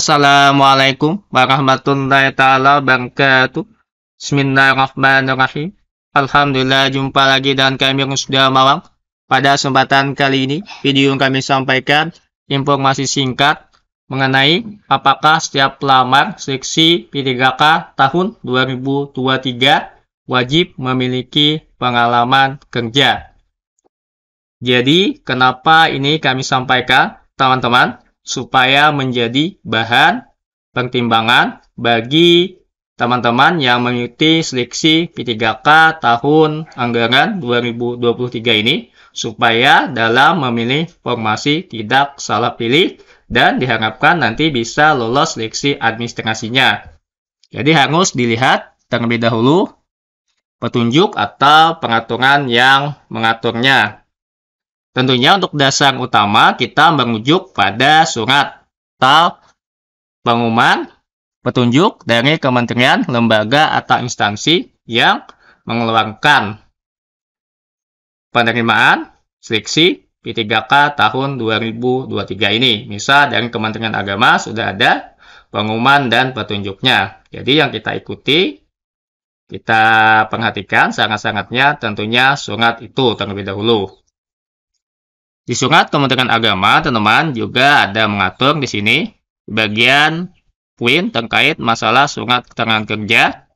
Assalamualaikum warahmatullahi taala wabarakatuh. Bismillahirrahmanirrahim. Alhamdulillah jumpa lagi dan kami yang sudah malam. Pada kesempatan kali ini, video yang kami sampaikan informasi singkat mengenai apakah setiap pelamar seksi P3K tahun 2023 wajib memiliki pengalaman kerja. Jadi, kenapa ini kami sampaikan, teman-teman? supaya menjadi bahan pertimbangan bagi teman-teman yang mengikuti seleksi P3K tahun anggaran 2023 ini supaya dalam memilih formasi tidak salah pilih dan diharapkan nanti bisa lolos seleksi administrasinya. Jadi harus dilihat terlebih dahulu petunjuk atau pengaturan yang mengaturnya. Tentunya untuk dasar utama kita merujuk pada surat atau pengumuman petunjuk dari kementerian, lembaga, atau instansi yang mengeluarkan penerimaan seleksi P3K tahun 2023 ini. Misal dari Kementerian Agama sudah ada pengumuman dan petunjuknya. Jadi yang kita ikuti, kita perhatikan sangat-sangatnya tentunya surat itu terlebih dahulu. Di Surat Kementerian Agama, teman-teman, juga ada mengatur di sini bagian poin terkait masalah surat keterangan kerja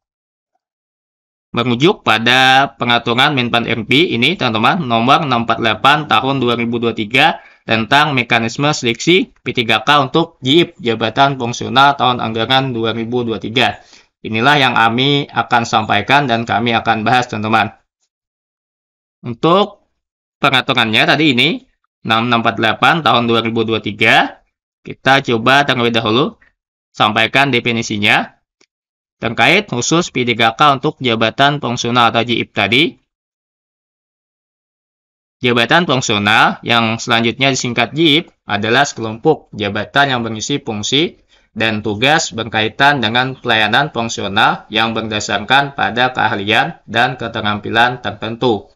merujuk pada pengaturan Minpan RB ini teman-teman nomor 648 tahun 2023 tentang mekanisme seleksi P3K untuk JIP Jabatan Fungsional tahun anggaran 2023. Inilah yang kami akan sampaikan dan kami akan bahas teman-teman. Untuk pengaturannya tadi ini 6648 tahun 2023. Kita coba terlebih dahulu sampaikan definisinya terkait khusus P3K untuk jabatan fungsional atau JIP tadi. Jabatan fungsional yang selanjutnya disingkat JIP adalah sekelompok jabatan yang mengisi fungsi dan tugas berkaitan dengan pelayanan fungsional yang berdasarkan pada keahlian dan keterampilan tertentu.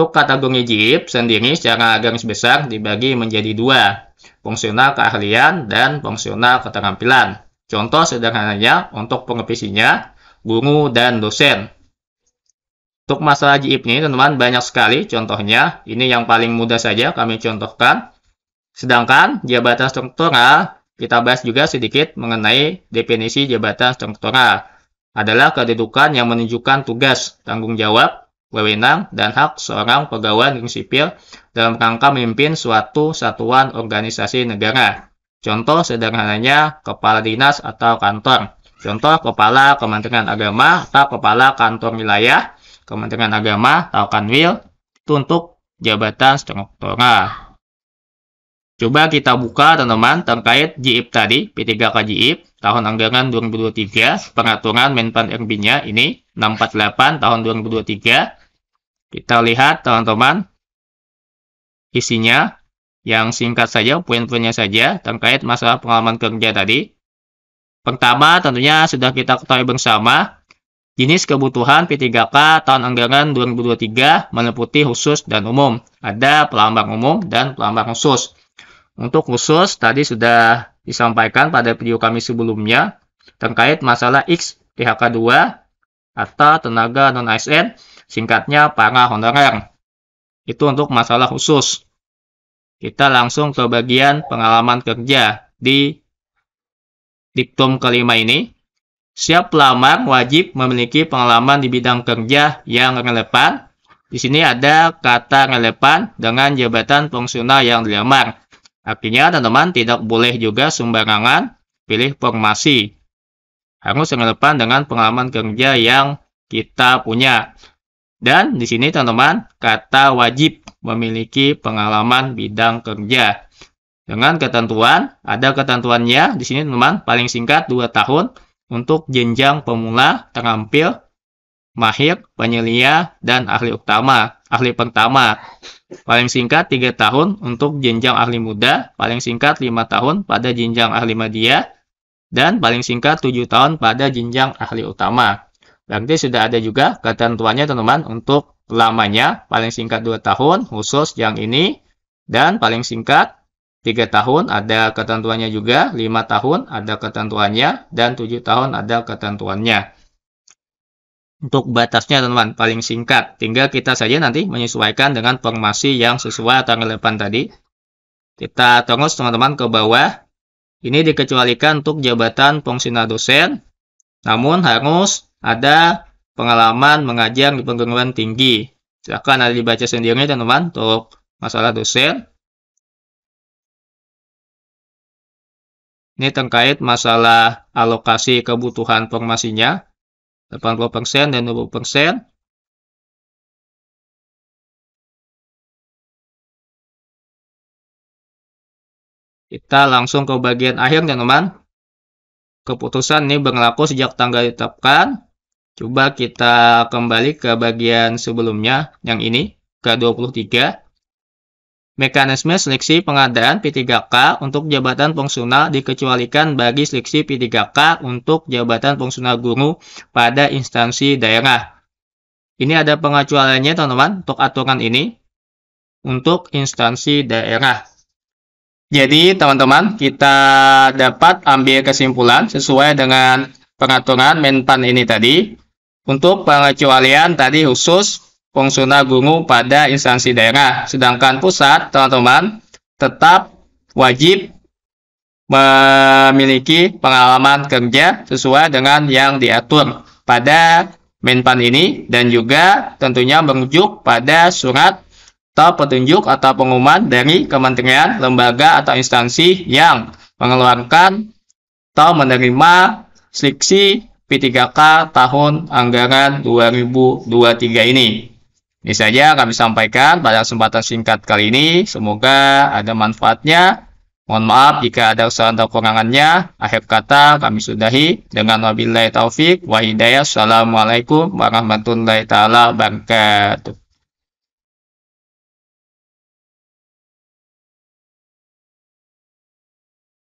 Untuk kategori JIP sendiri secara garis besar dibagi menjadi dua, fungsional keahlian dan fungsional keterampilan. Contoh sederhananya untuk pengepisinya guru dan dosen. Untuk masalah JIP ini teman-teman banyak sekali contohnya, ini yang paling mudah saja kami contohkan. Sedangkan jabatan struktural kita bahas juga sedikit mengenai definisi jabatan struktural. Adalah kedudukan yang menunjukkan tugas, tanggung jawab, wewenang dan hak seorang pegawai negeri sipil dalam rangka memimpin suatu satuan organisasi negara. Contoh sederhananya kepala dinas atau kantor. Contoh kepala Kementerian Agama atau kepala kantor wilayah Kementerian Agama atau Kanwil itu untuk jabatan struktural. Coba kita buka teman-teman terkait JIP tadi, P3K JIP, tahun anggaran 2023, peraturan Menpan RB-nya ini 648 tahun 2023, kita lihat teman-teman isinya yang singkat saja, poin-poinnya saja terkait masalah pengalaman kerja tadi. Pertama, tentunya sudah kita ketahui bersama, jenis kebutuhan P3K tahun anggaran 2023 meliputi khusus dan umum. Ada pelambang umum dan pelambang khusus. Untuk khusus, tadi sudah disampaikan pada video kami sebelumnya terkait masalah X PHK 2 atau tenaga non-ASN singkatnya para honorer. Itu untuk masalah khusus. Kita langsung ke bagian pengalaman kerja di diktum kelima ini. Siap pelamar wajib memiliki pengalaman di bidang kerja yang relevan. Di sini ada kata relevan dengan jabatan fungsional yang dilamar. Artinya teman-teman tidak boleh juga sembarangan pilih formasi. Harus relevan dengan pengalaman kerja yang kita punya. Dan di sini teman-teman, kata wajib memiliki pengalaman bidang kerja. Dengan ketentuan, ada ketentuannya di sini teman, teman paling singkat 2 tahun untuk jenjang pemula, terampil, mahir, penyelia, dan ahli utama, ahli pertama. Paling singkat 3 tahun untuk jenjang ahli muda, paling singkat 5 tahun pada jenjang ahli media, dan paling singkat 7 tahun pada jenjang ahli utama nanti sudah ada juga ketentuannya teman-teman untuk lamanya paling singkat 2 tahun khusus yang ini dan paling singkat 3 tahun ada ketentuannya juga, 5 tahun ada ketentuannya dan 7 tahun ada ketentuannya. Untuk batasnya teman-teman paling singkat, tinggal kita saja nanti menyesuaikan dengan formasi yang sesuai tanggal relevan tadi. Kita terus teman-teman ke bawah. Ini dikecualikan untuk jabatan fungsional dosen, namun harus ada pengalaman mengajar di perguruan tinggi. Silahkan ada dibaca sendiri teman-teman untuk masalah dosen. Ini terkait masalah alokasi kebutuhan formasinya. 80% dan 20%. Kita langsung ke bagian akhir teman-teman. Keputusan ini berlaku sejak tanggal ditetapkan Coba kita kembali ke bagian sebelumnya, yang ini, ke-23. Mekanisme seleksi pengadaan P3K untuk jabatan fungsional dikecualikan bagi seleksi P3K untuk jabatan fungsional guru pada instansi daerah. Ini ada pengecualiannya teman-teman untuk aturan ini untuk instansi daerah. Jadi teman-teman kita dapat ambil kesimpulan sesuai dengan pengaturan mentan ini tadi untuk pengecualian tadi khusus fungsional gungu pada instansi daerah. Sedangkan pusat, teman-teman, tetap wajib memiliki pengalaman kerja sesuai dengan yang diatur pada Menpan ini dan juga tentunya merujuk pada surat atau petunjuk atau pengumuman dari kementerian, lembaga, atau instansi yang mengeluarkan atau menerima Seleksi P3K tahun anggaran 2023 ini. Ini saja kami sampaikan pada kesempatan singkat kali ini. Semoga ada manfaatnya. Mohon maaf jika ada kesalahan atau kekurangannya. Akhir kata kami sudahi dengan wabillahi taufik wa hidayah. Assalamualaikum warahmatullahi taala wabarakatuh.